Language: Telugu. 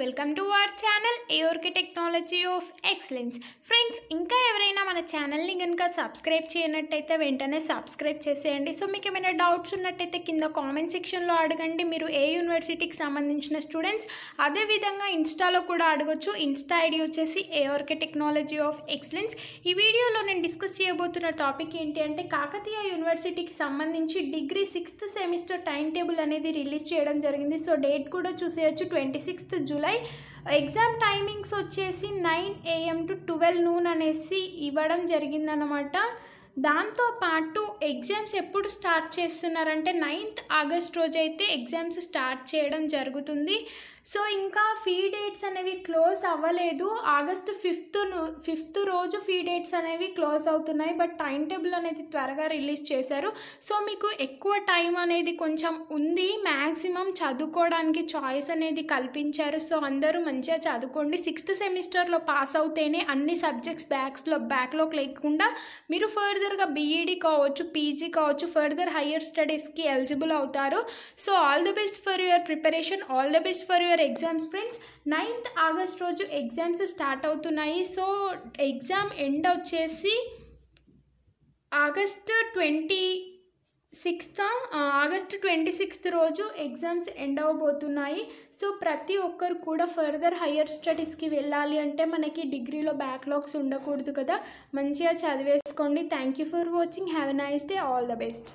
వెల్కమ్ టు అవర్ ఛానల్ ఓర్కి టెక్నాలజీ ఆఫ్ ఎక్సలెన్స్ ఫ్రెండ్స్ ఇంకా ఎవరైనా మన ఛానల్ని కనుక సబ్స్క్రైబ్ చేయనట్టయితే వెంటనే సబ్స్క్రైబ్ చేసేయండి సో మీకు ఏమైనా డౌట్స్ ఉన్నట్టయితే కింద కామెంట్ సెక్షన్లో అడగండి మీరు ఏ యూనివర్సిటీకి సంబంధించిన స్టూడెంట్స్ అదేవిధంగా ఇన్స్టాలో కూడా అడగొచ్చు ఇన్స్టా ఐడి వచ్చేసి ఏఆర్కే టెక్నాలజీ ఆఫ్ ఎక్సలెన్స్ ఈ వీడియోలో నేను డిస్కస్ చేయబోతున్న టాపిక్ ఏంటి అంటే కాకతీయ యూనివర్సిటీకి సంబంధించి degree sixth semester time table అనేది రిలీజ్ చేయడం జరిగింది సో డేట్ కూడా చూసేయచ్చు ట్వంటీ సిక్స్త్ జూలై ఉంటాయి ఎగ్జామ్ టైమింగ్స్ వచ్చేసి nine AM to twelve noon అనేసి ఇవ్వడం జరిగిందనమాట దాంతోపాటు ఎగ్జామ్స్ ఎప్పుడు స్టార్ట్ చేస్తున్నారంటే నైన్త్ ఆగస్ట్ రోజైతే ఎగ్జామ్స్ స్టార్ట్ చేయడం జరుగుతుంది సో ఇంకా ఫీ డేట్స్ అనేవి క్లోజ్ అవ్వలేదు ఆగస్ట్ ఫిఫ్త్ ఫిఫ్త్ రోజు ఫీ డేట్స్ అనేవి క్లోజ్ అవుతున్నాయి బట్ టైం టేబుల్ అనేది త్వరగా రిలీజ్ చేశారు సో మీకు ఎక్కువ టైం అనేది కొంచెం ఉంది మ్యాక్సిమం చదువుకోవడానికి చాయిస్ అనేది కల్పించారు సో అందరూ మంచిగా చదువుకోండి సిక్స్త్ సెమిస్టర్లో పాస్ అవుతేనే అన్ని సబ్జెక్ట్స్ బ్యాక్స్లో బ్యాక్లోకి లేకుండా మీరు ఫర్దర్ ఫర్దర్గా బీఈడీ e కావచ్చు పీజీ కావచ్చు ఫర్దర్ హయ్యర్ స్టడీస్కి ఎలిజిబుల్ అవుతారు so all the best for your preparation all the best for your exams friends ninth August రోజు ఎగ్జామ్స్ స్టార్ట్ అవుతున్నాయి సో ఎగ్జామ్ ఎండ్ వచ్చేసి August twenty sixth August twenty sixth రోజు ఎగ్జామ్స్ ఎండ్ అవ్వబోతున్నాయి సో ప్రతి ఒక్కరు కూడా ఫర్దర్ హయ్యర్ స్టడీస్కి వెళ్ళాలి అంటే మనకి డిగ్రీలో బ్యాక్లాగ్స్ ఉండకూడదు కదా మంచిగా చదివేసుకోండి thank you for watching have a nice day all the best